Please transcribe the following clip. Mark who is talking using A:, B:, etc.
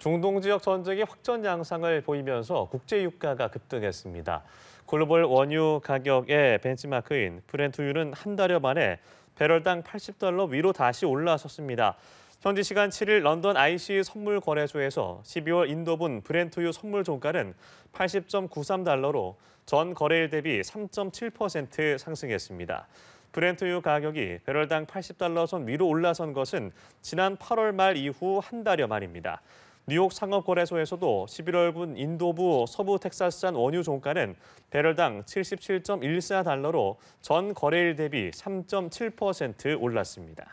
A: 중동 지역 전쟁의 확전 양상을 보이면서 국제 유가가 급등했습니다. 글로벌 원유 가격의 벤치마크인 브렌트유는 한 달여 만에 배럴당 80달러 위로 다시 올라섰습니다. 현지 시간 7일 런던 IC 선물 거래소에서 12월 인도분 브렌트유 선물 종가는 80.93달러로 전 거래일 대비 3.7% 상승했습니다. 브렌트유 가격이 배럴당 80달러 선 위로 올라선 것은 지난 8월 말 이후 한 달여 만입니다. 뉴욕 상업거래소에서도 11월분 인도부 서부 텍사스산 원유 종가는 배럴당 77.14달러로 전 거래일 대비 3.7% 올랐습니다.